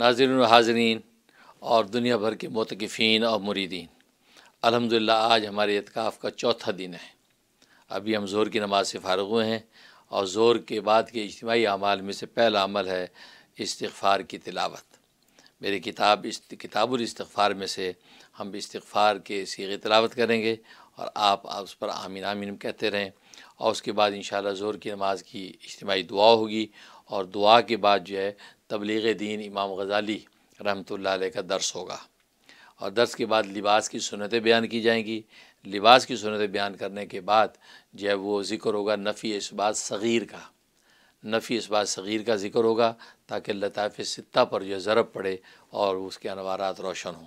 नाजरन हाजरीन और दुनिया भर के मतकफ़ीन और मुरीदीन अलहमदिल्ला आज हमारे इतकाफ़ का चौथा दिन है अभी हम ज़ोर की नमाज से फारग हुए हैं और ज़ोर के बाद के इज्तमी अमाल में से पहला अमल है इस्तफ़ार की तिलावत मेरी किताब इस इस्तफ़ार में से हम इस्तफ़ार के सीगे तलावत करेंगे और आप, आप उस पर आमीन आमीन कहते रहें और उसके बाद इन ज़ोर की नमाज की इज्तमी दुआ होगी और दुआ के बाद जो है तबलीग दीन इमाम गज़ाली रहमत ला का दर्स होगा और दर्स के बाद लिबास की सुनतें बयान की जाएंगी लिबास की सुनतें बयान करने के बाद जो है वो ज़िक्र होगा नफ़ी इस बात सग़ीर का नफ़ी इस बात सग़ीर का ज़िक्र होगा ताकि लताफ़ सित्ता पर जो ज़रब पड़े और उसके अनवारात रोशन हों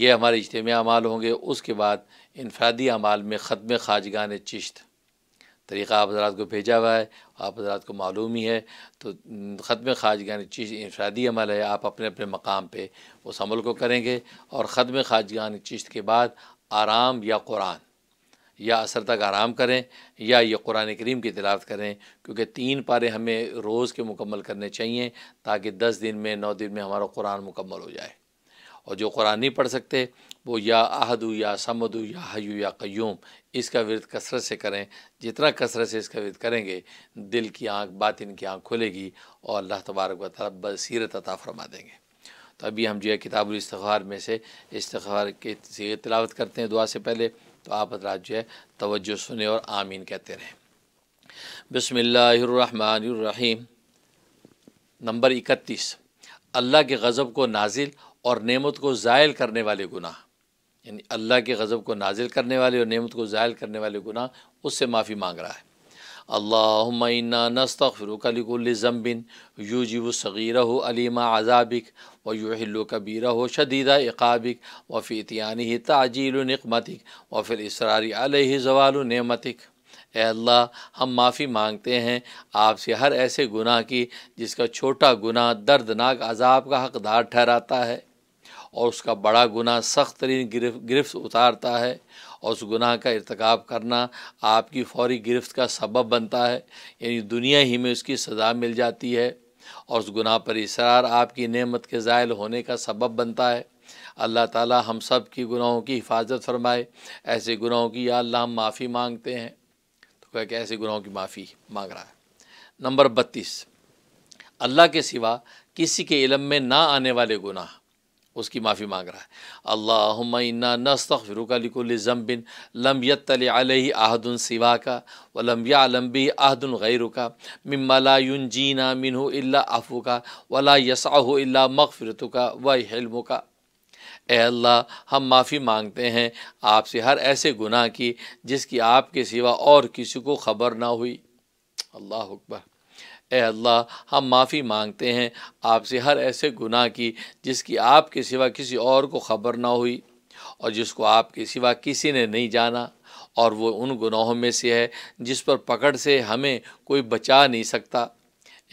ये हमारे इजतम अमाल होंगे उसके बाद इनफरादी अमाल में ख़त्म खाजगान चिश्त तरीक़ा आप हजरात को भेजा हुआ है आप हजरात को मालूम ही है तो ख़त्म खाज यानी चीज़ इंफरादी अमल है आप अपने अपने मकाम पर उस अमल को करेंगे और ख़म खाज यानी के बाद आराम या कुरान या असर तक आराम करें या ये कुरान करीम की तिलावत करें क्योंकि तीन पारे हमें रोज़ के मुकम्मल करने चाहिए ताकि दस दिन में नौ दिन में हमारा कुरान मुकम्मल हो जाए और जो कुरान नहीं पढ़ सकते वो या आहदु या समदु या हयू या क्यूम इसका विरद कसरत से करें जितना कसरत से इसका विरद करेंगे दिल की आँख बातिन की आँख खुलेगी और अल्लाह तबारक व बसीरत अता फरमा देंगे तो अभी हम जो है किताबुल इस्तखार में से इसतार के से तलावत करते हैं दुआ से पहले तो आप हजरात जो है तवज्जो सुने और आमीन कहते रहें बसमिल्लर नंबर इकतीस अल्लाह के गज़ब को नाजिल और नेमत को ज़ायल करने वाले गुनाह यानी अल्लाह के गज़ब को नाजिल करने वाले और नेमत को ज़ायल करने वाले गुनाह उससे माफ़ी मांग रहा है अल्लाहुम्मा नस्त फ़िरुकल यू जी सगीरा हो अलीमा अजाबिक व युहल्लु कबीर हो शदीदा इकाबिक व फ़ीतियानी ही ताजील नकमतिक व फिर इसरारी अलह जवाल नमतिक अल्लाह हम माफ़ी मांगते हैं आपसे हर ऐसे गुनाह की जिसका छोटा गुनाह दर्दनाक अजाब का हकदार ठहराता है और उसका बड़ा गुनाह सख्त तरीन गिरफ गिरफ्त उतारता है और उस गुनाह का इरतकब करना आपकी फौरी गिरफ्त का सबब बनता है यानी दुनिया ही में उसकी सज़ा मिल जाती है और उस गुनाह पर इसरार आपकी नेमत के ज़ायल होने का सबब बनता है अल्लाह ताला हम सब की गुनाहों की हिफाजत फरमाए ऐसे गुनाहों की या अल्लाह हम माफ़ी मांगते हैं तो क्या कि ऐसे गुनाहों की माफ़ी मांग रहा है नंबर बत्तीस अल्लाह के सिवा किसी के इलम में ना आने वाले गुनाह उसकी माफ़ी मांग रहा है अल्लाहुम्मा इन्ना नस्तफ़ रुकल ज़म्बिन लम आहदन सिवा का व लम्बिया लम्बी आहदन गैर का मम्मला युन जीना मिन अल्ला अफ़ू का वला यसा अल्ला मगफ़रत व वलम का अल्लाह हम माफ़ी मांगते हैं आपसे हर ऐसे गुनाह की जिसकी आपके सिवा और किसी को खबर ना हुई अल्लाह अकबर ए अल्लाह हम माफ़ी मांगते हैं आपसे हर ऐसे गुनाह की जिसकी आपके सिवा किसी और को ख़बर ना हुई और जिसको आपके सिवा किसी ने नहीं जाना और वो उन गुनाहों में से है जिस पर पकड़ से हमें कोई बचा नहीं सकता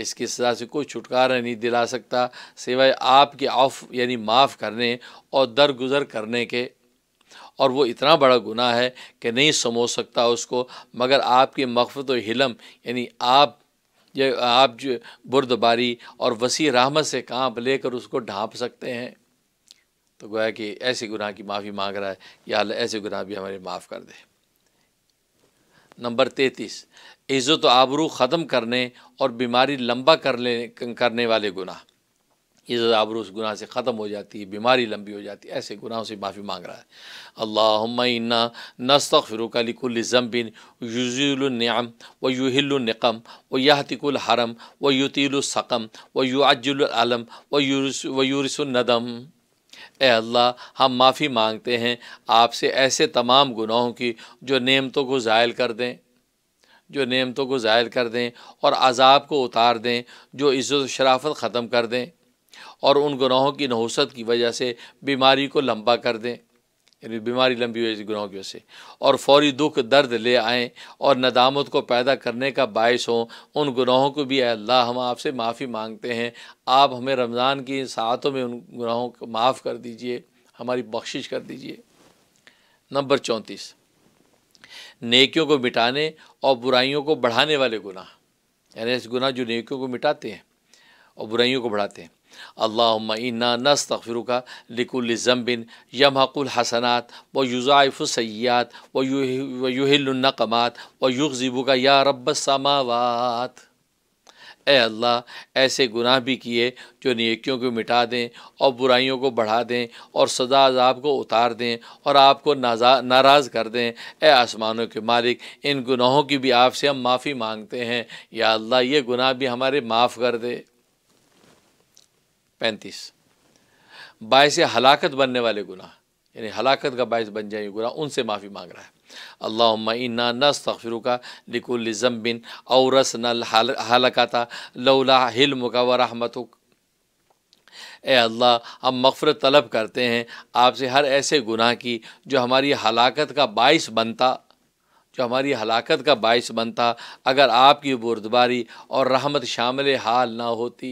इसकी सज़ा से कोई छुटकारा नहीं दिला सकता सिवाय आपके आफ यानी माफ़ करने और दरगुजर करने के और वो इतना बड़ा गुनाह है कि नहीं समो सकता उसको मगर आपकी मफ़त हिलम यानी आप ये आप जो बुरदबारी और वसी रहमत से कांप लेकर उसको ढांप सकते हैं तो गोया कि ऐसे गुनाह की माफ़ी मांग रहा है या ऐसे गुनाह भी हमारे माफ़ कर दे नंबर तैतीस इज़्ज़त आबरू ख़त्म करने और बीमारी लंबा करने करने वाले गुनाह इज़्ज़त आबरू उस गुनाह से ख़त्म हो जाती है बीमारी लंबी हो जाती है ऐसे गुनाहों से माफ़ी मांग रहा है अल्लाह इन्ना नस्तक फ़िरुकलिकुल व युहिलनकम व यातिकुल हरम व युतीलसकम व युअजुलम व यूरस व यूरसनदम ए अल्लाह हम माफ़ी मांगते हैं आपसे ऐसे तमाम गुनाहों की जो नियमतों को ज़ायल कर दें जो नियमतों को ज़ायल कर दें और अजाब को उतार दें जो इज़्ज़त शराफत ख़त्म कर दें और उन गुनाहों की नहुसत की वजह से बीमारी को लंबा कर दें यानी बीमारी लंबी हुई गुनाहों की वजह से और फौरी दुख दर्द ले आएँ और नदामत को पैदा करने का बायस हों उन गुनाहों को भी अल्लाह हम आपसे माफ़ी मांगते हैं आप हमें रमज़ान की सातों में उन गुनाहों को माफ़ कर दीजिए हमारी बख्शिश कर दीजिए नंबर चौंतीस नेकियों को मिटाने और बुराइयों को बढ़ाने वाले गुनाह यानी ऐसे गुनाह जो नेकियों को मिटाते हैं और बुराइयों को बढ़ाते हैं अल्लाम इन्ना नस्तफ़िर का लिकुल ज़म्बिन यम हसनात व युज़ाइफ़ सयात व युहिलनकमात व युगज़िबू का या रब समावात ए अल्लाह ऐसे गुनाह भी किए जो नेकियों को मिटा दें और बुराइयों को बढ़ा दें और सदा अजाब को उतार दें और आपको नाराज़ कर दें ए आसमानों के मालिक इन गुनाहों की भी आपसे हम माफ़ी मांगते हैं या अल्लाह ये गुनाह भी हमारे माफ़ कर दें पैंतीस बायस हलाकत बनने वाले गुनाह यानी हलाकत का बायस बन जाए गुनाह उनसे माफ़ी मांग रहा है अल्लाह इन्ना नस्तफ़िर का लिकुल ज़म्बिन औरस नल हलकाता लौला हिल्म व ए अल्लाह हम मफ़रत तलब करते हैं आपसे हर ऐसे गुनाह की जो हमारी हलाकत का बायस बनता जो हमारी हलाकत का बायस बनता अगर आपकी बुरदबारी और रहमत शामिल हाल ना होती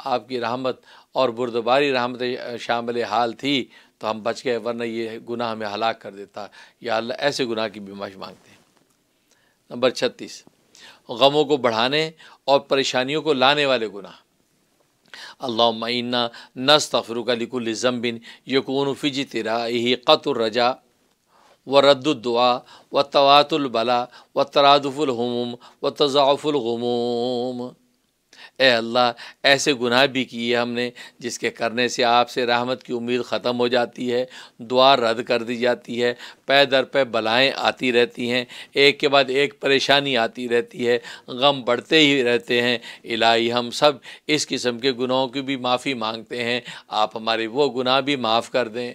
आपकी रहमत और बुरदबारी रहमत शामिल हाल थी तो हम बच गए वरना ये गुनाह हमें हलाक कर देता या अल्लाह ऐसे गुनाह की बीमारी मांगते हैं नंबर छत्तीस गमों को बढ़ाने और परेशानियों को लाने वाले गुनाह अल्लाना नस्तफ़रुकलिकुल बिन यकून फ़िज तिरा यही कतुलरजा व रद्दुआ व तवातुलबला व तरादफ़ुलहमूम व तज़ाफ़ुलगमूम ए अल्लाह ऐसे गुनाह भी किए हमने जिसके करने से आपसे रहमत की उम्मीद ख़त्म हो जाती है दुआ रद्द कर दी जाती है पै दर पे बलाएँ आती रहती हैं एक के बाद एक परेशानी आती रहती है गम बढ़ते ही रहते हैं इलाही हम सब इस किस्म के गुनाहों की भी माफ़ी मांगते हैं आप हमारे वो गुनाह भी माफ़ कर दें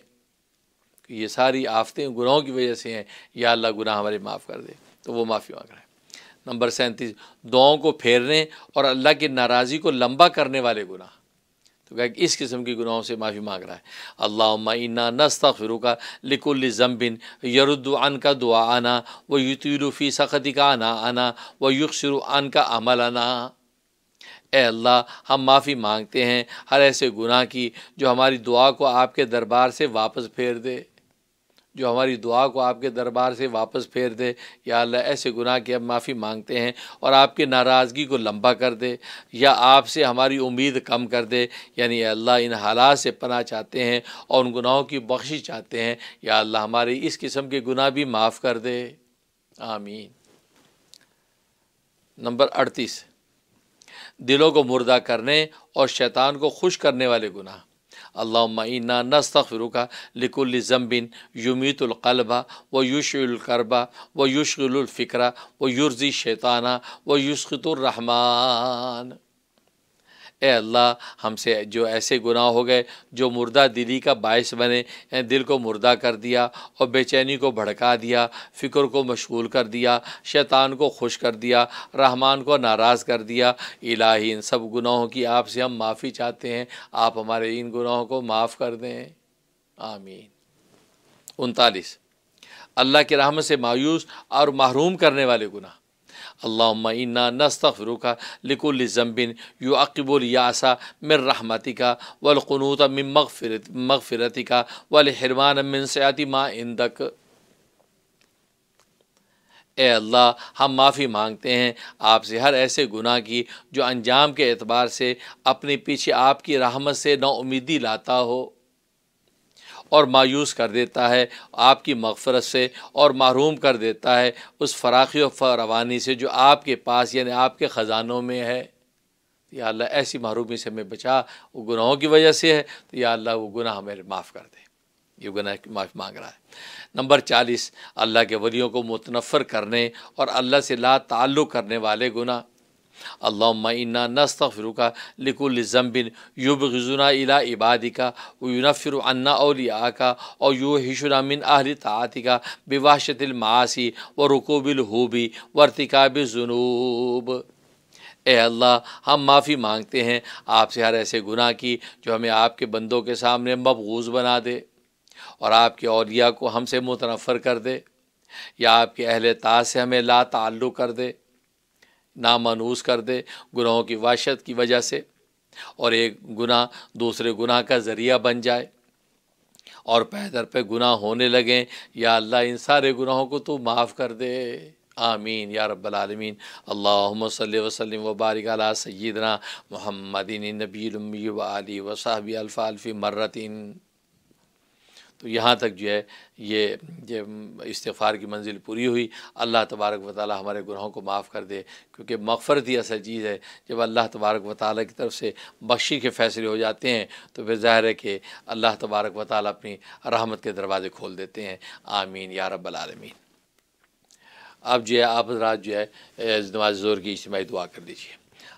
ये सारी आफतें गुनाहों की वजह से हैं या अल्लाह गुनाह हमारे माफ़ कर दें तो वो माफ़ी मांग रहे हैं नंबर सैंतीस दुआओं को फेरने और अल्लाह की नाराज़ी को लंबा करने वाले गुनाह तो क्या इस किस्म के गुनाहों से माफ़ी मांग रहा है अल्लाह इन्ना नस्ता फिरुका लिकुल ज़म्बिन यरुद्दुआन का दुआ आना व युतरफ़ी सख़ती का आना आना व युक्शरुआन का अमल आना ए अल्लाह हम माफ़ी मांगते हैं हर ऐसे गुनाह की जो हमारी दुआ को आपके दरबार से वापस फेर दे जो हमारी दुआ को आपके दरबार से वापस फेर दे या अल्लाह ऐसे गुनाह की अब माफ़ी मांगते हैं और आपके नाराज़गी को लंबा कर दे या आपसे हमारी उम्मीद कम कर दे यानी अल्लाह इन हालात से पना चाहते हैं और उन गुनाहों की बख्शी चाहते हैं या अल्लाह हमारे इस किस्म के गुनाह भी माफ़ कर दे आमीन नंबर अड़तीस दिलों को मुर्दा करने और शैतान को खुश करने वाले गुनाह اللهم إنا نستغفرك لكل ذنب يميت القلب ويشعل الكرب ويشغل الفكر ويرزي الشيطان ويسخط الرحمن ए अल्लाह हमसे जो ऐसे गुनाह हो गए जो मुर्दा दिली का बायस बने दिल को मुर्दा कर दिया और बेचैनी को भड़का दिया फ़िक्र को मशगूल कर दिया शैतान को खुश कर दिया रहमान को नाराज़ कर दिया इलाही इन सब गुनाहों की आपसे हम माफ़ी चाहते हैं आप हमारे इन गुनाहों को माफ़ कर दें आमीन उनतालीस अल्लाह की रहमत से मायूस और महरूम करने वाले गुनाह अल्लाम इन्ना नस्तफ़िर का लिकुल ज़म्बिन यू अकबुलयासा मिन रहमतिका का वलक़नूत मिन मगफ़िरत मगफ़िरती का वलहरमान मिन सयाती मा इंदक ए अल्लाह हम माफ़ी मांगते हैं आपसे हर ऐसे गुनाह की जो अंजाम के एतबार से अपने पीछे आपकी रहमत से नाउमीदी लाता हो और मायूस कर देता है आपकी मगफरत से और महरूम कर देता है उस फराखी और फरवानी से जो आपके पास यानी आपके ख़जानों में है या अल्लाह ऐसी महरूमी से हमें बचा वो गुनाहों की वजह से है तो या अल्लाह वो गुनाह हमें माफ़ कर दे ये गुनाह की माफ़ी मांग रहा है नंबर चालीस अल्लाह के वलियों को मुतनफ़र करने और अल्लाह से ला ताल्लुक़ करने वाले गुनाह अल्लाह इन्ना नस्तफ़रुका लिकुल ज़म्बिन युब गजुना इला इबादिका यूनफ़िर अन्ना का और यू हिशुना मिन अहल तातिका बिवाशतमासी व रुकोबिल हूबी जुनूब ए अल्लाह हम माफ़ी मांगते हैं आपसे हर ऐसे गुनाह की जो हमें आपके बंदों के सामने मबगूज़ बना दे और आपके औलिया को हमसे मुतनफ़र कर दे या आपके अहल ताज से हमें ला ताल्लुक़ कर दे नामानूस कर दे गुनाहों की वाशत की वजह से और एक गुनाह दूसरे गुनाह का ज़रिया बन जाए और पैदर पे गुनाह होने लगें या अल्लाह इन सारे गुनाहों को तो माफ़ कर दे आमीन या रब्बालमीन अल्लाम वसलम वबारक अला सैदना महमदिन नबी नबीलमी वाली वसाबी अल्फ़ा अल्फ़ी मर्रतिन तो यहाँ तक जो है ये, ये इस्तफ़ार की मंजिल पूरी हुई अल्लाह तबारक व ताली हमारे गुनाहों को माफ़ कर दे क्योंकि मफ़रत ही असल चीज़ है जब अल्लाह तबारक व ताली की तरफ से बख्शी के फैसले हो जाते हैं तो फिर ज़ाहिर है कि अल्लाह तबारक व ताली अपनी रहमत के दरवाज़े खोल देते हैं आमीन या रबालमीन अब जो है आप जो है नमाज जोर की इज्तमी दुआ कर दीजिए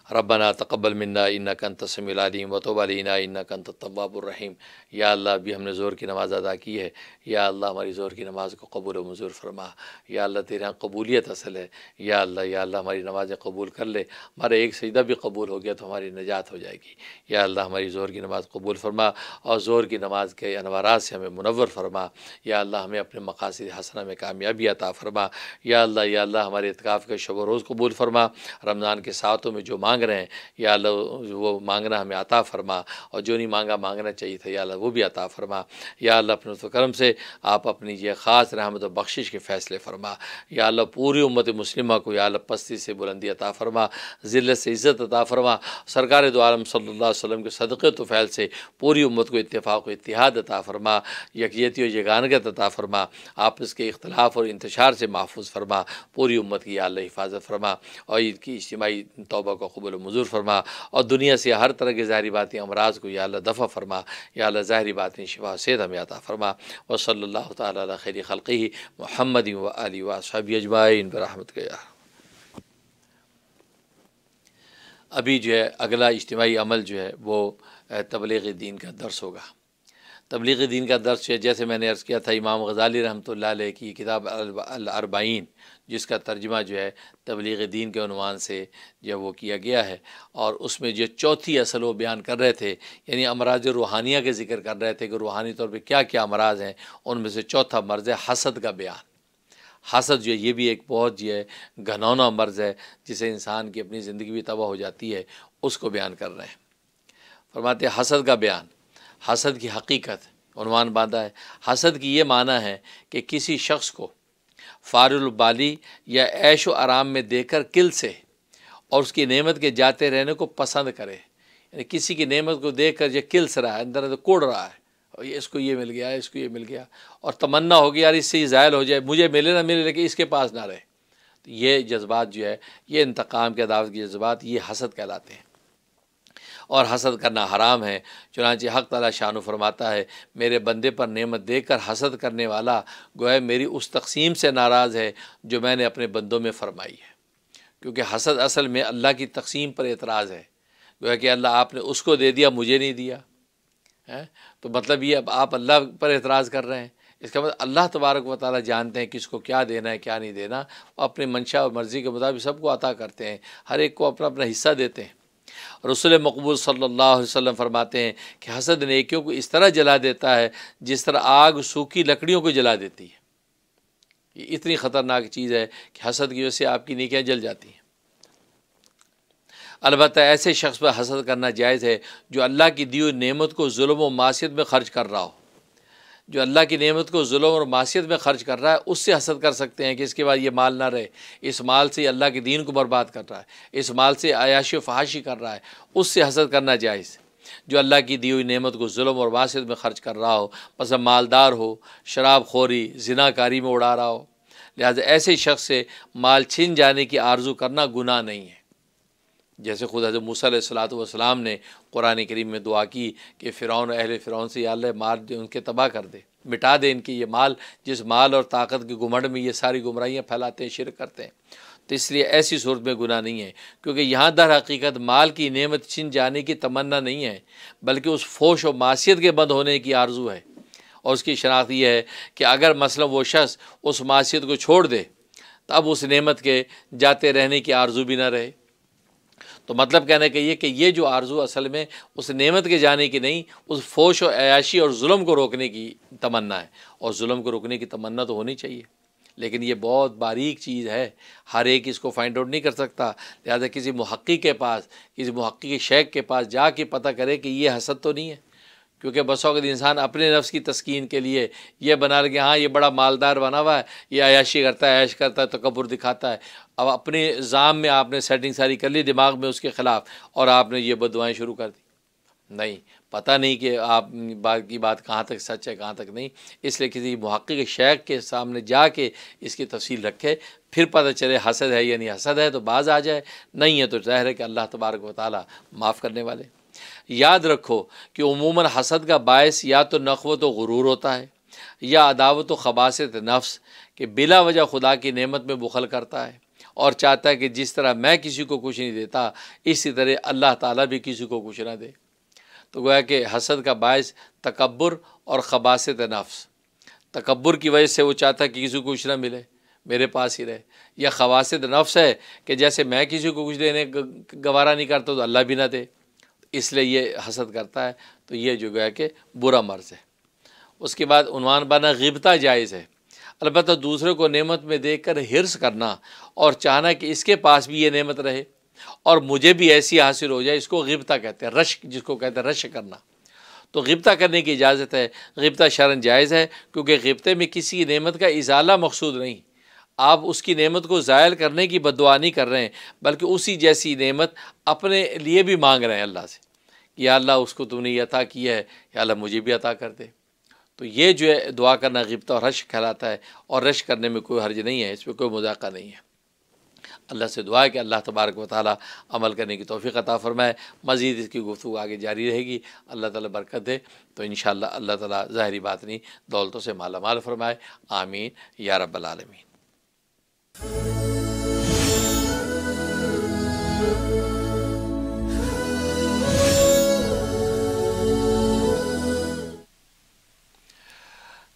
रबना तकबल मन्ना इन्ना कन तसमीम वतोबालीना इन्ना कन तब्बाबुलरहीम या अल्लाह भी हमने ज़ोर की नमाज़ अदा की है या अल्लाह हमारी ज़ोर की नमाज़ को कबूल मंजूर फरमा या अल्लाह तेरे यहाँ कबूलियत असल है या अल्लाह या अल्लाह हमारी नमाज़ें कबूल कर ले हमारा एक सजदा भी कबूल हो गया तो हमारी नजात हो जाएगी या अल्लाह हमारी ज़ोर की नमाज़ कबूल फरमा और ज़ोर की नमाज़ के अनवारात से हमें मुनवर फरमा या अल्लाह हमें अपने मकासद हसना में कामयाबी अता फरमा या अल्लाह या अल्लाह हमारे इतकाफ़ के शब रोज़ कबूल फरमा रमज़ान के सातों में जो मांग मांग रहे हैं या अल्लाह वो मांगना हमें अता फरमा और जो नहीं मांगा मांगना चाहिए था या अल्लाह वो भी अता फरमा या अल्लाह अपने तो करम से आप अपनी ये ख़ास रहमत और बख्शिश के फ़ैसले फरमा या अल्लाह पूरी उम्मत मुस्लिमा को या अल्लाह पस्ती से बुलंदी अता फरमा ज़िलत से इज़्ज़त अता फरमा सरकार दोआलम सल्ला वसम के सदक़े तोफ़ैल से पूरी उम्मत को इतफ़ाक़ इतिहाद अता फरमा यकीयती और यगानगत अता फरमा आप इसके इख्तलाफ और इंतशार से महफूज फरमा पूरी उम्मत की अल्लाह हिफाजत फरमा और ईद की तोबा को कबूल कबूल मंजूर फरमा और दुनिया से हर तरह की ज़ाहरी बातें अमराज को या दफ़ा फरमा या अल्लाह ज़ाहरी बातें शिवा सेद हमें फरमा व सल्ला तैर खल़ी महमद व अली अजमाइन बरहमत गया अभी जो है अगला इज्तमी अमल जो है वो तबलीग दीन का दर्स होगा तबलीग दीन का दर्श है जैसे मैंने अर्ज़ किया था इमाम गजाली रहमत ला की किताब अरबाइन जिसका तर्जमा जो है तबलीग दीन के अनवान से जो वो किया गया है और उसमें जो चौथी असल वो बयान कर रहे थे यानी अमराज रूहानिया के जिक्र कर रहे थे कि रूहानी तौर पर क्या क्या अमराज हैं उनमें से चौथा मर्ज़ है हसद का बयान हसद जो है ये भी एक बहुत जो है घनौना मर्ज़ है जिसे इंसान की अपनी ज़िंदगी भी तबाह हो जाती है उसको बयान कर रहे हैं फरमाते हसद का बयान हसद की हकीकत उनवान बांधा है हसद की ये माना है कि किसी शख्स को फारुलबाली या ऐश व आराम में देकर किल से और उसकी नेमत के जाते रहने को पसंद करे यानी किसी की नेमत को देख कर यह किल्स रहा है अंदर कोड़ रहा है और ये इसको ये मिल गया इसको ये मिल गया और तमन्ना होगी यार इससे ज़ायल हो जाए मुझे मिले ना मिले लेकिन इसके पास ना रहे तो ये जज्बात जो है ये इंतकाम के अदावत के जज्बात ये हसद कहलाते हैं और हसद करना हराम है चुनाच हक़ तला शान फरमाता है मेरे बंदे पर नेमत देकर कर हसद करने वाला गोए मेरी उस तकसीम से नाराज़ है जो मैंने अपने बंदों में फरमाई है क्योंकि हसद असल में अल्लाह की तकसीम पर एतराज़ है गोया कि अल्लाह आपने उसको दे दिया मुझे नहीं दिया है तो मतलब ये अब आप अल्लाह पर एतराज़ कर रहे हैं इसका मतलब अल्लाह तबारक व ताली जानते हैं किसको क्या देना है क्या नहीं देना अपनी मंशा और मर्ज़ी के मुताबिक सबको अता करते हैं हर एक को अपना अपना हिस्सा देते हैं रसुल मकबूल सल्ला अलैहि फरमाते हैं कि हसद नेकियों को इस तरह जला देता है जिस तरह आग सूखी लकड़ियों को जला देती है ये इतनी ख़तरनाक चीज़ है कि हसद की वजह से आपकी नेकियाँ जल जाती हैं अलबत् ऐसे शख्स पर हसद करना जायज़ है जो अल्लाह की दी हुई नेमत को म व मासीत में ख़र्च कर रहा हो जो अल्लाह की नियमत को जुल्म और मासीत में ख़र्च कर रहा है उससे हसद कर सकते हैं कि इसके बाद ये माल ना रहे इस माल से अल्लाह के दीन को बर्बाद कर रहा है इस माल से आयाश फहाशी कर रहा है उससे हसद करना जायज़ है जो अल्लाह की दी हुई नियमत को जुल्म और मासीत में ख़र्च कर रहा हो बस मालदार हो शराब खोरी जिनाकारी में उड़ा रहा हो लिहाजा ऐसे शख्स से माल छिन जाने की आर्जू करना गुनाह नहीं है जैसे खुदा से मूसलात ने कुरान करीम में दुआ की कि फ़िरौन अहल फ़िरौन से अल्लाह मार दे उनके तबाह कर दे मिटा दे इनके ये माल जिस माल और ताकत के घुमंड में ये सारी गुमराहियाँ फैलाते हैं शिर करते हैं तो इसलिए ऐसी सूरत में गुना नहीं है क्योंकि यहाँ दर हकीकत माल की नेमत छिन जाने की तमन्ना नहीं है बल्कि उस फोश और मासीत के बंद होने की आरजू है और उसकी शनाख्त यह है कि अगर मसल वो शख्स उस मासीत को छोड़ दे तब उस नेमत के जाते रहने की आरजू भी ना रहे तो मतलब कहने का ये कि ये जो आरजू असल में उस नेमत के जाने की नहीं उस फोश और अयाशी और जुल्म को रोकने की तमन्ना है और जुल्म को रोकने की तमन्ना तो होनी चाहिए लेकिन ये बहुत बारीक चीज़ है हर एक इसको फाइंड आउट नहीं कर सकता लिहाजा किसी महक्की के पास किसी महक्की के शेख के पास जाके पता करे कि ये हसद तो नहीं है क्योंकि के इंसान अपने नफ्स की तस्कीन के लिए यह बना लगे हाँ ये बड़ा मालदार बना हुआ है ये अयाशी करता है ऐश करता है तकबर तो दिखाता है अब अपने जाम में आपने सेटिंग सारी कर ली दिमाग में उसके ख़िलाफ़ और आपने ये बदवाएँ शुरू कर दी नहीं पता नहीं कि आप बात की बात कहाँ तक सच है कहाँ तक नहीं इसलिए किसी महक़ शेख के सामने जाके इसकी तफसील रखे फिर पता चले हसद है या नहीं हसद है तो बाज आ जाए नहीं है तो ज़ाहिर है कि अल्लाह तबारक वाली माफ़ करने वाले याद रखो कि उमूमन हसद का बायस या तो नखवत तो गुरूर होता है या अदावत तो खबासत नफ्स कि बिला वजह खुदा की नेमत में बुखल करता है और चाहता है कि जिस तरह मैं किसी को कुछ नहीं देता इसी तरह अल्लाह ताला भी किसी को कुछ ना दे तो गोया कि हसद का बायस तकबर और खबासत नफ्स तकबर की वजह से वो चाहता है कि किसी को कुछ ना मिले मेरे पास ही रहे यह खवासद नफ्स है कि जैसे मैं किसी को कुछ देने गवारा नहीं करता तो अल्लाह भी ना दे इसलिए ये हसद करता है तो ये जो गया कि बुरा मर्ज़ है उसके बाद उनवान बना गिबता जायज़ है अलबत्त दूसरे को नेमत में देख कर हिरस करना और चाहना कि इसके पास भी ये नेमत रहे और मुझे भी ऐसी हासिल हो जाए इसको गिबता कहते हैं रश जिसको कहते हैं रश करना तो गबता करने की इजाज़त है गिबता शरण जायज़ है क्योंकि गिबते में किसी नेमत का इजाला मकसूद नहीं आप उसकी नेमत को ज़ायल करने की बदवा नहीं कर रहे हैं बल्कि उसी जैसी नेमत अपने लिए भी मांग रहे हैं अल्लाह से कि अल्लाह उसको तुमने ये अता किया है या अल्लाह मुझे भी अता कर दे तो ये जो है दुआ करना गिबता और रश कहलाता है और रश करने में कोई हर्ज नहीं है इसमें कोई मजाका नहीं है अल्लाह से दुआ है कि अल्लाह तबारक व ताली अमल करने की तोफ़ी अता फ़रमाए मज़ीद इसकी गुफ्तु आगे जारी रहेगी अल्लाह ताली बरकत दे तो इन अल्लाह तला ज़ाहरी बात नहीं दौलतों से माला माल फरमाए आमीन या रबालमीन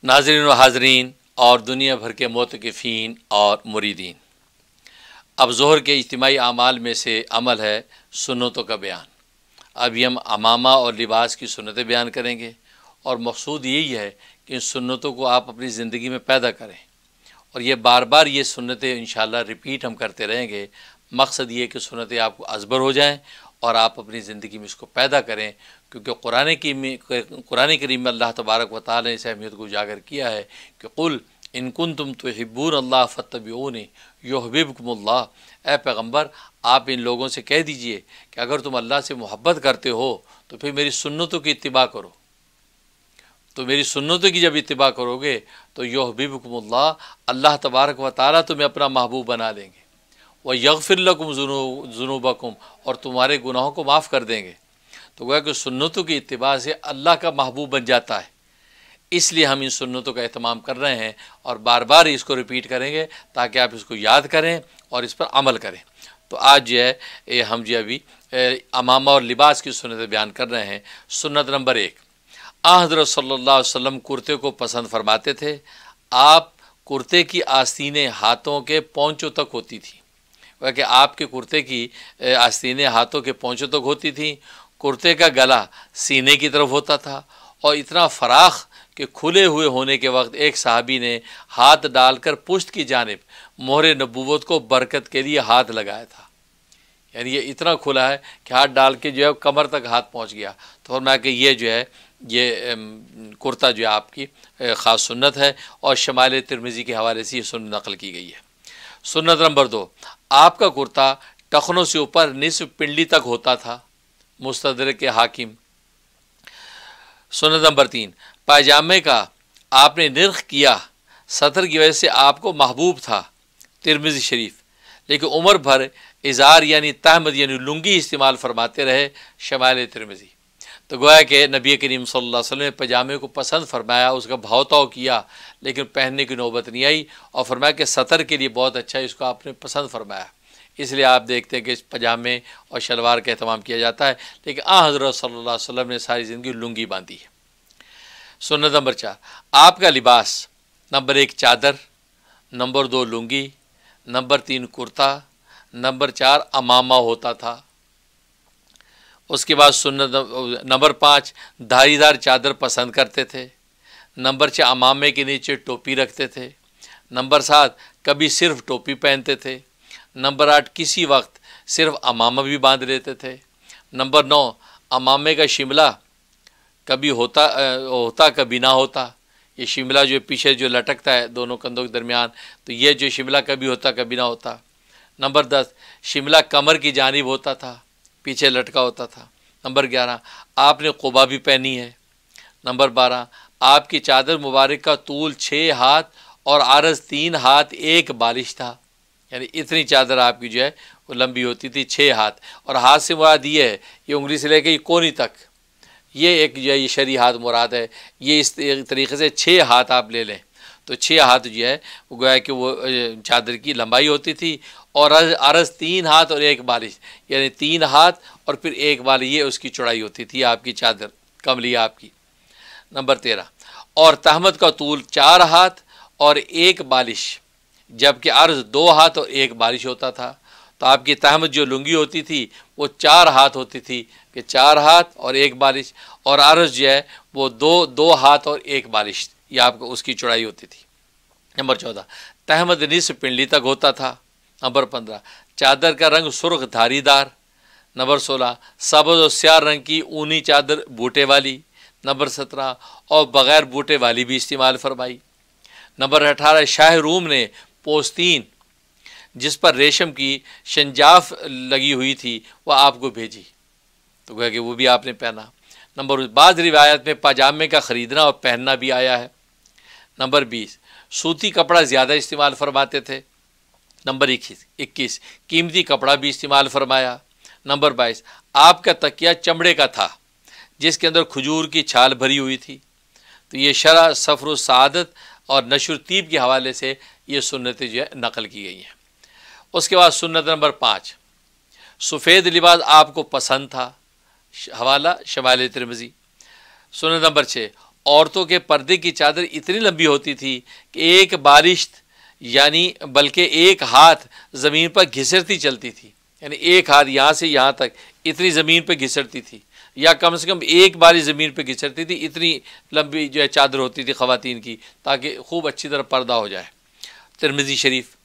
नाजरीन हाजरीन और दुनिया भर के मोतकफ़ीन और मुरीदीन अब जहर के इज्तमाही अमाल में से अमल है सुनतों का बयान अभी हम अमामा और लिबास की सुनतें बयान करेंगे और मकसूद यही है कि इन सुनतों को आप अपनी ज़िंदगी में पैदा करें और ये बार बार ये सुनतें इन रिपीट हम करते रहेंगे मकसद ये कि सुनतें आपको अजबर हो जाएँ और आप अपनी ज़िंदगी में इसको पैदा करें क्योंकि कुरान की कुरान करीम में अल्लाह तबारक व ताल ने इस अहमियत को उजागर किया है कि कुल इनकुन तुम तो हिब्बून अल्लाह फ़तबून योहबिबकुमल्ला ए पैगम्बर आप इन लोगों से कह दीजिए कि अगर तुम अल्लाह से मोहब्बत करते हो तो फिर मेरी सुन्नतों की इतबा करो तो मेरी सुन्नतों की जब इतबा करोगे तो योहबीबकुमल्ला अल्लाह तबारक व तारा तुम्हें अपना महबूब बना देंगे वह यगफिरकुम जुनूबकुम और तुम्हारे गुनाहों को माफ़ कर देंगे तो गोया कि सुन्नतों की इतबा से अल्लाह का महबूब बन जाता है इसलिए हम इन सुन्नतों का अहतमाम कर रहे हैं और बार बार इसको रिपीट करेंगे ताकि आप इसको याद करें और इस पर अमल करें तो आज जो है हम जो अभी अमामा और लिबास की सुनत बयान कर रहे हैं सुन्नत नंबर एक हज़रत सल्ला वम कुर्ते को पसंद फरमाते थे आप कुर्ते की आस्तीनें हाथों के पौंचों तक होती थी कि आपके कुर्ते की आस्तीनें हाथों के पौचों तक होती थी कुर्ते का गला सीने की तरफ होता था और इतना फराख के खुले हुए होने के वक्त एक साहबी ने हाथ डालकर पुश्त की जानब मोहर नबूवत को बरकत के लिए हाथ लगाया था यानी ये इतना खुला है कि हाथ डाल के जो है कमर तक हाथ पहुंच गया तो फरमाया कि ये जो है ये कुर्ता जो है आपकी ख़ास सुन्नत है और शमाल तिरमिज़ी के हवाले से ये सुन नकल की गई है सुन्नत नंबर दो आपका कुर्ता टखनों से ऊपर निसफ पिंडली तक होता था मुस्तर के हाकिम सुन्नत नंबर तीन पायजामे का आपने निर्ख किया सतर की वजह से आपको महबूब था तिरमिज़ शरीफ लेकिन उम्र भर इज़ार यानी तहमद यानी लुंगी इस्तेमाल फरमाते रहे शमाल तिरमिज़ी तो गोया कि नबी करीम सल्लल्लाहु अलैहि वसल्लम ने पजामे को पसंद फरमाया उसका भावताव किया लेकिन पहनने की नौबत नहीं आई और फरमाया कि सतर के लिए बहुत अच्छा है इसको आपने पसंद फरमाया इसलिए आप देखते हैं कि पजामे और शलवार का अहतमाम किया जाता है लेकिन आ हज़रत सल्ला अलैहि ने सारी ज़िंदगी लुंगी बांधी है सुनत नंबर चार आपका लिबास नंबर एक चादर नंबर दो लुंगी नंबर तीन कुर्ता नंबर चार अमामा होता था उसके बाद सुन्नत नंबर पाँच धारीदार चादर पसंद करते थे नंबर छः अमामे के नीचे टोपी रखते थे नंबर सात कभी सिर्फ टोपी पहनते थे नंबर आठ किसी वक्त सिर्फ अमामा भी बांध लेते थे नंबर नौ अमामे का शिमला कभी होता होता कभी ना होता ये शिमला जो पीछे जो लटकता है दोनों कंधों के दरमियान तो ये जो शिमला कभी होता कभी ना होता नंबर दस शिमला कमर की जानब होता था पीछे लटका होता था नंबर ग्यारह आपने कुबा भी पहनी है नंबर बारह आपकी चादर मुबारक का तूल छः हाथ और आरस तीन हाथ एक बालिश था यानी इतनी चादर आपकी जो है वो लंबी होती थी छः हाथ और हाथ से मुराद ये है ये उंगली से लेकर कोनी तक ये एक जो है ये शरी हाथ मुराद है ये इस तरीके से छः हाथ आप ले लें तो छः हाथ जो है वो गोया कि वो चादर की लंबाई होती थी और अरज तीन हाथ और एक बालिश यानी तीन हाथ और फिर एक बाल ये उसकी चौड़ाई होती थी आपकी चादर कमली आपकी नंबर तेरह और तहमद का तूल चार हाथ और एक बालिश जबकि अर्ज दो हाथ और एक बारिश होता था तो आपकी तहमद जो लुंगी होती थी वो चार हाथ होती थी कि चार हाथ और एक बारिश और अर्ज जो है वो दो दो हाथ और एक बारिश ये आपको उसकी चौड़ाई होती थी नंबर चौदह तहमद निसफ पिंडली तक होता था नंबर पंद्रह चादर का रंग सुर्ख धारीदार नंबर सोलह सब्ज और स्यार रंग की ऊनी चादर बूटे वाली नंबर सत्रह और बग़ैर बूटे वाली भी इस्तेमाल फरमाई नंबर अठारह शाह रूम ने पोस्तीन जिस पर रेशम की शंजाफ लगी हुई थी वह आपको भेजी तो कह के वो भी आपने पहना नंबर बाद रिवायत में पाजामे का ख़रीदना और पहनना भी आया है नंबर बीस सूती कपड़ा ज़्यादा इस्तेमाल फरमाते थे नंबर इक्कीस इक्कीस कीमती कपड़ा भी इस्तेमाल फरमाया नंबर बाईस आपका तकिया चमड़े का था जिसके अंदर खजूर की छाल भरी हुई थी तो ये शरा सफ़र सदत और नशर तीब के हवाले से ये सुनतें जो है नकल की गई हैं उसके बाद सुनत नंबर पाँच सफ़ेद लिबास आपको पसंद था हवाला शमाल तिरमजी सुनत नंबर छः औरतों के पर्दे की चादर इतनी लंबी होती थी कि एक बारिश यानी बल्कि एक हाथ ज़मीन पर घिसरती चलती थी यानी एक हाथ यहाँ से यहाँ तक इतनी ज़मीन पर घिसरती थी या कम से कम एक बारी ज़मीन पर घिसरती थी इतनी लंबी जो है चादर होती थी ख़वान की ताकि खूब अच्छी तरह पर्दा हो जाए तिरमिजी शरीफ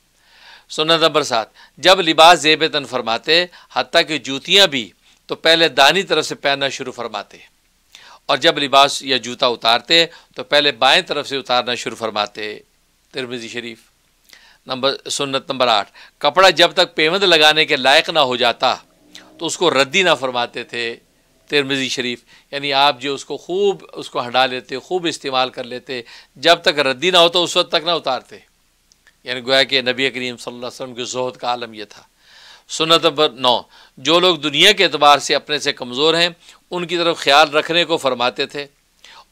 सुनत नंबर सात जब लिबास जेब तन फरमाते हती कि जूतियाँ भी तो पहले दानी तरफ से पहनना शुरू फरमाते और जब लिबास या जूता उतारते तो पहले बाएँ तरफ से उतारना शुरू फरमाते तिरमिजी शरीफ नंबर सुन्नत नंबर आठ कपड़ा जब तक पेमंद लगाने के लायक ना हो जाता तो उसको रद्दी ना फरमाते थे तिरमिजी शरीफ यानी आप जो उसको खूब उसको हटा लेते खूब इस्तेमाल कर लेते जब तक रद्दी ना होता तो उस वक्त तक ना उतारते यानी गोया कि नबी करीम वसल्लम के जहद का आलम यह था सुनत नंबर नौ जो लोग दुनिया के अतबार से अपने से कमज़ोर हैं उनकी तरफ ख्याल रखने को फरमाते थे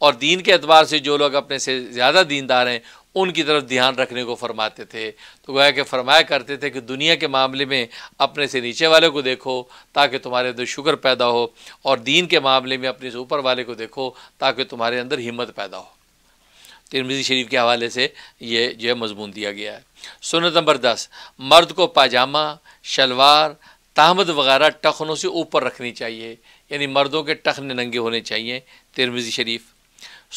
और दीन के अतबार से जो लोग अपने से ज़्यादा दीनदार हैं उनकी तरफ ध्यान रखने को फरमाते थे तो गोया कि फरमाया करते थे कि दुनिया के मामले में अपने से नीचे वाले को देखो ताकि तुम्हारे अंदर शुक्र पैदा हो और दीन के मामले में अपने से ऊपर वाले को देखो ताकि तुम्हारे अंदर हिम्मत पैदा हो तिरमिजी शरीफ के हवाले से ये जो है मजमून दिया गया है सुनत नंबर दस मर्द को पाजामा शलवार तहमद वगैरह टखनों से ऊपर रखनी चाहिए यानी मर्दों के टखने नंगे होने चाहिए तिरमिजी शरीफ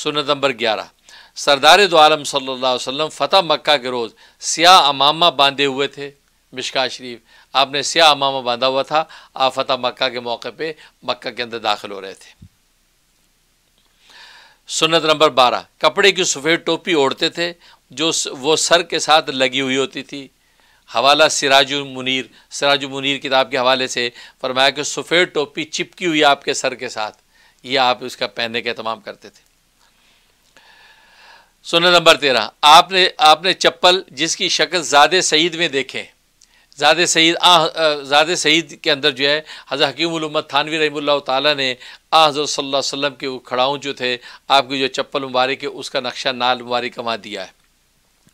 सुनत नंबर ग्यारह सरदार दोआलम सल्ला वसम फतेह मक्का के रोज़ सियाह अमामा बांधे हुए थे मिशका शरीफ आपने स्याह अमामा बांधा हुआ था आप फतह मक्का के मौके पे मक्का के अंदर दाखिल हो रहे थे सुन्नत नंबर बारह कपड़े की सफ़ेद टोपी ओढ़ते थे जो वो सर के साथ लगी हुई होती थी हवाला सिराज मुनीर सिराज मुनीर किताब के हवाले से फरमाया कि सफ़ेद टोपी चिपकी हुई आपके सर के साथ ये आप उसका पहनने का तमाम करते थे सुनो नंबर तेरह आपने आपने चप्पल जिसकी शक्ल ज़ाद सईद में देखें ज़ाद सईद आ ज़ाद सईद के अंदर जो है हज़र हकीमत थानवी रही ताली ने आ हज़र वसम के खड़ाऊँ जो थे आपकी जो चप्पल मुबारक है उसका नक्शा नाल मुबारक कमा दिया है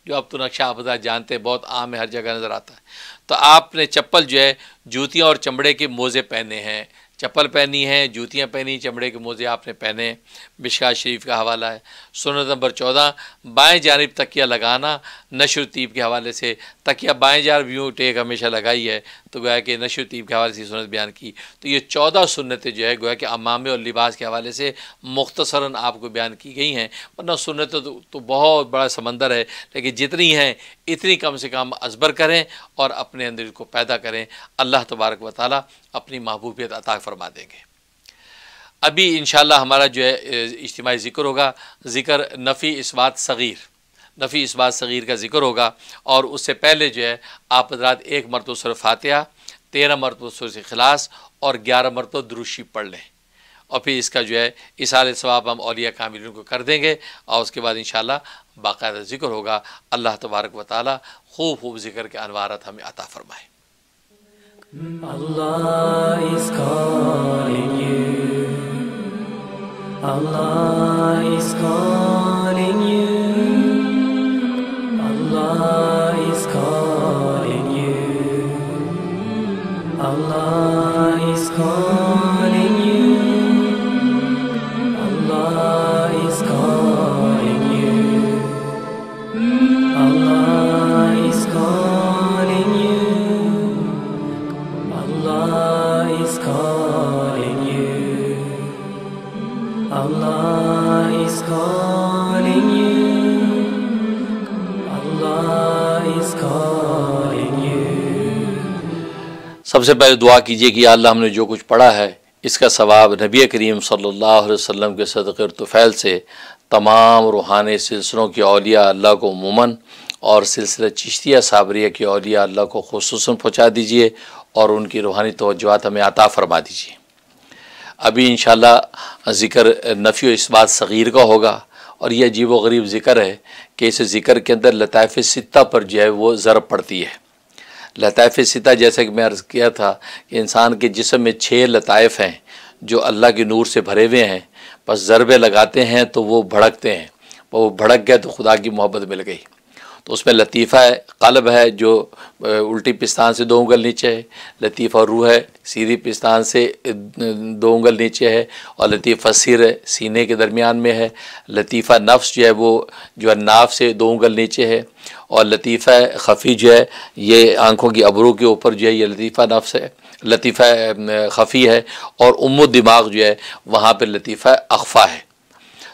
जो अब तो नक्शा आप जानते हैं बहुत आम है हर जगह नज़र आता है तो आपने चप्पल जो है जूतियाँ और चमड़े के मोज़े पहने हैं चप्पल पहनी है जूतियाँ पहनी चमड़े के मोज़े आपने पहने बिशका शरीफ का हवाला है सुनत नंबर चौदह बाएँ जानब तकिया लगाना नशर तीब के हवाले से तकिया बाएँ जानब यूँ टेक हमेशा लगाई है तो गोया कि नशर तीब के हवाले से सुनत बयान की तो ये चौदह सुनतें जो है गोया कि अमामे और लिबास के हवाले से मुख्तसरा आपको बयान की गई हैं वरना सुनत तो, तो बहुत बड़ा समंदर है लेकिन जितनी हैं इतनी कम से कम असबर करें और अपने अंदर को पैदा करें अल्लाह तबारक वाली अपनी महबूबियत अता फरमा देंगे अभी इन हमारा जो है इज्तमी ज़िक्र होगा ज़िक्र नफ़ी इस बात सग़ीर नफ़ी इस बात सग़ीर का ज़िक्र होगा और उससे पहले जो है आप हजरात एक मरतब सुर फातह तेरह मरतब सुर खिलास और ग्यारह मरतब द्रुशी पढ़ लें और फिर इसका जो है इसार स्वाब हम अलिया कामिल को कर देंगे और उसके बाद इन बाकायदा ज़िक्र होगा अल्लाह तबारक व ताली खूब खूब ज़िक्र के अनवारत हमें अता फ़रमाए Allah is calling you Allah is calling you. Allah is calling you. Allah is calling. सबसे पहले दुआ कीजिए कि अल्लाह हमने जो कुछ पढ़ा है इसका सवाब नबी करीम सल्लल्लाहु अलैहि वसल्लम के सदक़ तुफ़ैल से तमाम रूहानी सिलसिलों की अलिया अल्लाह को मुमन और सिलसिला चिश्तिया साबरिया की अलिया अल्लाह को खसूस पहुँचा दीजिए और उनकी रूहानी तोजहत हमें अता फरमा दीजिए अभी इन ज़िक्र नफ़ी इस बात सग़ीर का होगा और यह अजीब व गरीब ज़िक्र है कि इस ज़िक्र के अंदर लताफ़ सित्ता पर जो है वो ज़रब पड़ती है लताइफ सिता जैसे कि मैं अर्ज़ किया था कि इंसान के जिसम में छः लताइफ़ हैं जो अल्लाह के नूर से भरे हुए हैं बस ज़रबे लगाते हैं तो वो भड़कते हैं वो भड़क गया तो खुदा की मोहब्बत मिल गई तो उसमें लतीफ़ा है कलब है जो उल्टी पिस्तान से दो उंगल नीचे है लतीफ़ा रूह है सीधी पिस्तान से दो उंगल नीचे है और लतीफ़ा सिर है सीने के दरमियान में है लतीफ़ा नफ्स जो है वो जो है नाफ से दो उंगल नीचे है और लतीफ़ा खफ़ी जो है ये आँखों की अबरों के ऊपर जो है ये लतीफ़ा नफ्स है लतीफ़ा खफ़ी है और उम दिमाग जो है वहाँ पर लतीफ़ा अखफ़ा है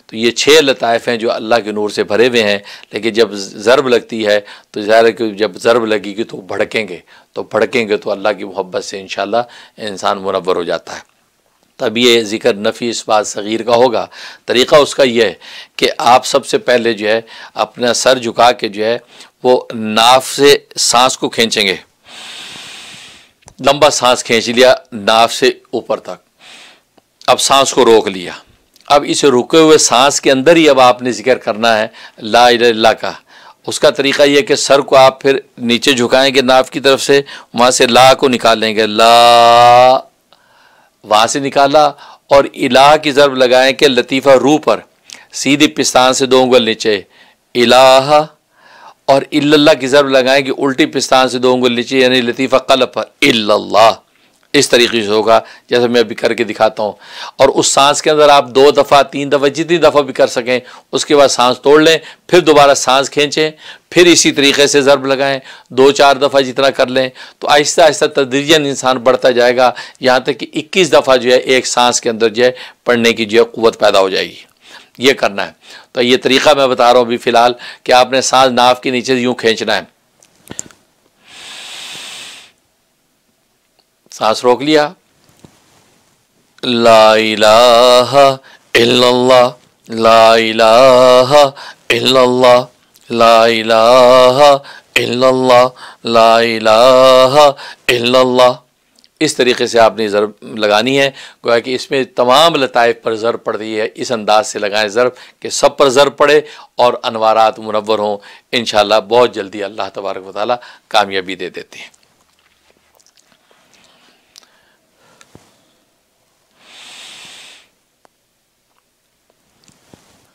तो ये छः लताइफ़ हैं जो अल्लाह के नूर से भरे हुए हैं लेकिन जब ज़रब लगती है तो ज़ाहिर है कि जब ज़रब लगेगी तो भड़केंगे तो भड़केंगे तो अल्लाह की मोहब्बत से इन इंसान मुनवर हो जाता है तब ये ज़िक्र नफ़ी इस बात सग़ीर का होगा तरीक़ा उसका यह है कि आप सबसे पहले जो है अपना सर झुका के जो है वो नाफ से सांस को खींचेंगे लंबा सांस खींच लिया नाफ से ऊपर तक अब सांस को रोक लिया अब इस रुके हुए सांस के अंदर ही अब आपने जिक्र करना है ला ला का उसका तरीका यह कि सर को आप फिर नीचे झुकाएंगे नाफ की तरफ से वहाँ से ला को निकालेंगे ला वहाँ से निकाला और इलाह की ज़रब लगाएं कि लतीफ़ा रूह पर सीधी पिस्तान से दो उंगल नीचे इलाह और इल्ला की ज़रब लगाएं कि उल्टी पिस्तान से दो उंगल नीचे यानी लतीफ़ा कलब पर इल्ला इस तरीके से होगा जैसे मैं अभी करके दिखाता हूँ और उस सांस के अंदर आप दो दफ़ा तीन दफ़ा जितनी दफ़ा भी कर सकें उसके बाद सांस तोड़ लें फिर दोबारा सांस खींचें फिर इसी तरीके से ज़रब लगाएं दो चार दफ़ा जितना कर लें तो आहिस्ता आहिस्ता तदरीजन इंसान बढ़ता जाएगा यहाँ तक कि इक्कीस दफ़ा जो है एक सांस के अंदर जो है पढ़ने की जो है क़वत पैदा हो जाएगी ये करना है तो ये तरीका मैं बता रहा हूँ अभी फ़िलहाल कि आपने सांस नाव के नीचे यूँ खींचना है सांस रोक लिया ला इल्लल्लाह ला इल्लल्लाह ला इल्लल्लाह ला इल्लल्लाह इस तरीके से आपने ज़रब लगानी है गोया कि इसमें तमाम लताइफ पर ज़रब पड़ रही है इस अंदाज से लगाएं ज़रब कि सब पर ज़र पड़े और अनवारात मुनवर हों इन बहुत जल्दी अल्लाह तबारक वाली कामयाबी दे देते हैं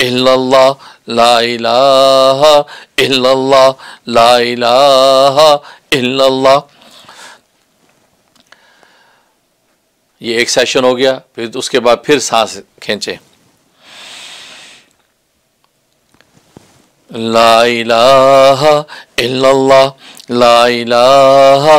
illallah la ilaha illallah la ilaha illallah ये एक सेशन हो गया फिर उसके बाद फिर सांस खींचे ला इलाहा इल्लल्लाह ला इलाहा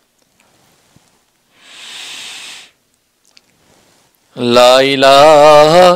ला इलाहा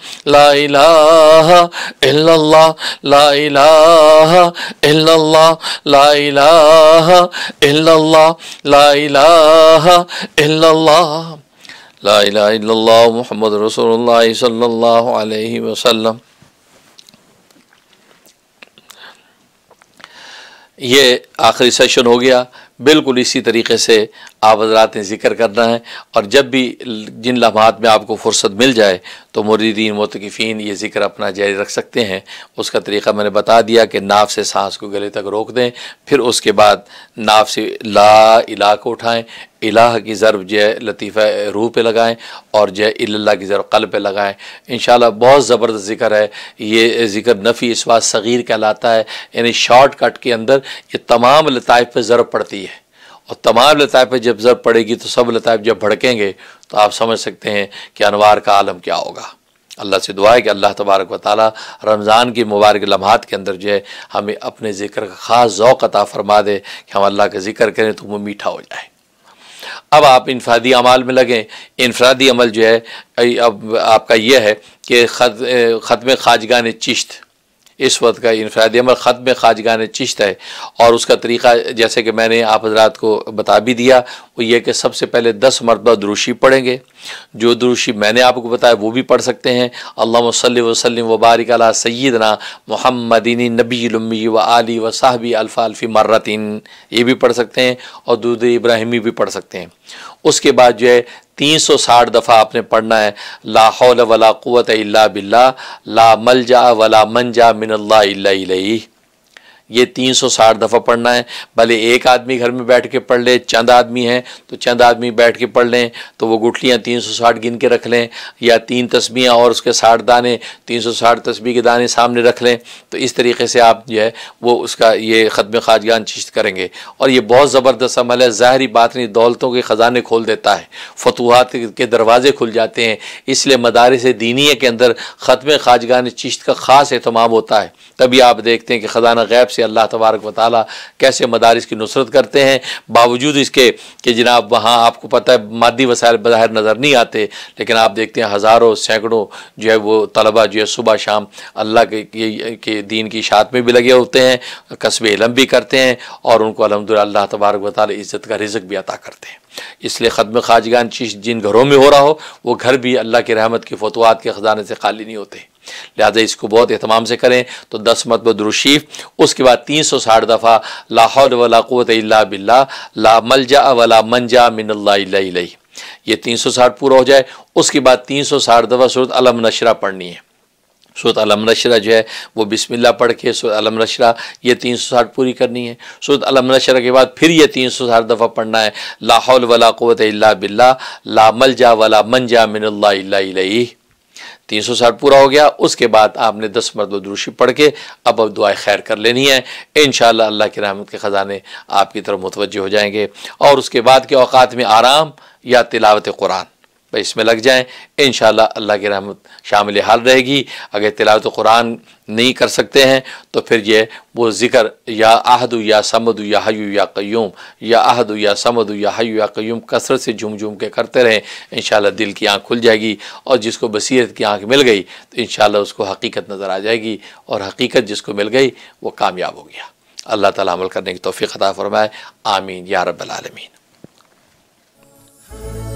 मोहम्मद रसूलुल्लाह सल्लल्लाहु ये आखिरी सेशन हो गया बिल्कुल इसी तरीके से आप हजरात ने जिक्र करना है और जब भी जिन लम्हात में आपको फुर्सत मिल जाए तो मुरीदीन मतकफ़ीन ये जिक्र अपना जारी रख सकते हैं उसका तरीका मैंने बता दिया कि नाव से सांस को गले तक रोक दें फिर उसके बाद नाव से ला इला को उठाएँ इलाह की ज़रब जय लतीफ़ा रूह पे लगाएं और जय इल्ला की ज़रब कल पे लगाएं इन बहुत ज़बरदस्त जिक्र है ये जिक्र नफ़ी इस बात सग़ीर कहलाता है यानी शॉर्ट कट के अंदर ये तमाम लताइफ पर ज़रब पड़ती है और तमाम लताफ़ जब ज़रब पड़ेगी तो सब लताफ़ जब भड़केंगे तो आप समझ सकते हैं कि अनवार का आलम क्या होगा अल्लाह से दुआ है कि अल्लाह तबारक व ताली रमज़ान की मुबारक लम्हात के अंदर जो है हमें अपने ज़िक्र का ख़ास ओक़ अता फरमा दे कि हम अल्लाह का ज़िक्र करें तो वो मीठा हो जाए अब आप इनफरादी अमाल में लगें इनफरादी अमल जो है अब आपका यह है कि ख़त्म खाजगान चिश्त इस वक्त का इनफरादी अमल ख़त में खाजगान चिश्त है और उसका तरीक़ा जैसे कि मैंने आप हजरात को बता भी दिया वो ये कि सबसे पहले दस मरतबा दुरुशी पढ़ेंगे जो दुरुशी मैंने आपको बताया वो भी पढ़ सकते हैं अल्लाह वसल वसलम वबारक अला सैदना मोहम्मदिन व आली व साहबी अल्फ़ा अल्फ़ी मर्रतिन ये भी पढ़ सकते हैं और दूध इब्राहिमी भी पढ़ सकते हैं उसके बाद जो है तीन सौ साठ दफ़ा आपने पढ़ना है ला हौल वला क़ुवत अल्ला बिल्ला ला मलजा वला मनजा मिनल्ला ये 360 दफ़ा पढ़ना है भले एक आदमी घर में बैठ के पढ़ ले चंद आदमी हैं तो चंद आदमी बैठ के पढ़ लें तो वो गुठलियाँ 360 गिन के रख लें या तीन तस्बियाँ और उसके साठ दाने 360 तस्बी के दाने सामने रख लें तो इस तरीके से आप जो है वो उसका ये ख़त्म खाजगान चिश्त करेंगे और ये बहुत ज़बरदस्त अमल है ज़ाहरी बात नहीं दौलतों के ख़जाने खोल देता है फतवाहत के दरवाज़े खुल जाते हैं इसलिए मदारस दीनिया के अंदर ख़त्म खाजगान चिश्त का ख़ास अहतमाम होता है तभी आप देखते हैं कि ख़जाना गैब से से अल्लाह तबारक वाली कैसे मदारस की नुसरत करते हैं बावजूद इसके कि जनाब वहाँ आपको पता है मादी वसायल बाहर नज़र नहीं आते लेकिन आप देखते हैं हज़ारों सैकड़ों जो है वो तलबा जो है सुबह शाम अल्लाह के, के, के दीन की इशात में भी लगे होते हैं कस्बे इलम भी करते हैं और उनको अलहमदिल्ला तबारक वाली इज़्ज़त का रिजक भी अता करते हैं इसलिए ख़दम खाजगान चीज जिन घरों में हो रहा हो वो घर भी अल्लाह की रहमत की फतवात के ख़जाने से खाली नहीं होते लिहाजा इसको बहुत अहतमाम से करें तो दस मतब दुरुशीफ उसके बाद तीन सौ साठ दफ़ा लाहौल वलाक़वत अल्ला बिल्ला ला मलजा वाला मंजा मिनल्ला ये तीन सौ साठ पूरा हो जाए उसके बाद तीन सौ साठ दफ़ा सूरत अलम नशरा पढ़नी है सूरत अलम नशरा जो है वो बिस्मिल्ला पढ़ के सूरत अलम नशरा ये तीन सौ साठ पूरी करनी है सूरत अलम नशरा के बाद फिर ये तीन सौ साठ दफ़ा पढ़ना है लाहौल वला क़वत अल्ला बिल्ला ला मलजा वला जा मिनल्ला तीन सौ साठ पूरा हो गया उसके बाद आपने दस मरतब दुरुशी पढ़ के अब अब दुआ खैर कर लेनी है इन अल्लाह की रहमत के ख़जाने आपकी तरफ मुतवजह हो जाएंगे और उसके बाद के अवात में आराम या तिलावत कुरान इसमें लग जाएँ इन अल्लाह की रहमत शामिल हाल रहेगी अगर तिलावत कुरान नहीं कर सकते हैं तो फिर ये वो ज़िक्र या आहदु या समदु या हयु या क्यूम या आहदु या समदु या हयु या क्यूम कसरत से झूम झूम के करते रहें इन दिल की आँख खुल जाएगी और जिसको बसीरत की आँख मिल गई तो इन उसको हकीकत नज़र आ जाएगी और हकीकत जिसको मिल गई वो कामयाब हो गया अल्लाह ताला अमल करने की तोफ़ी अता फ़रमाए आमीन या रब्बल आलमीन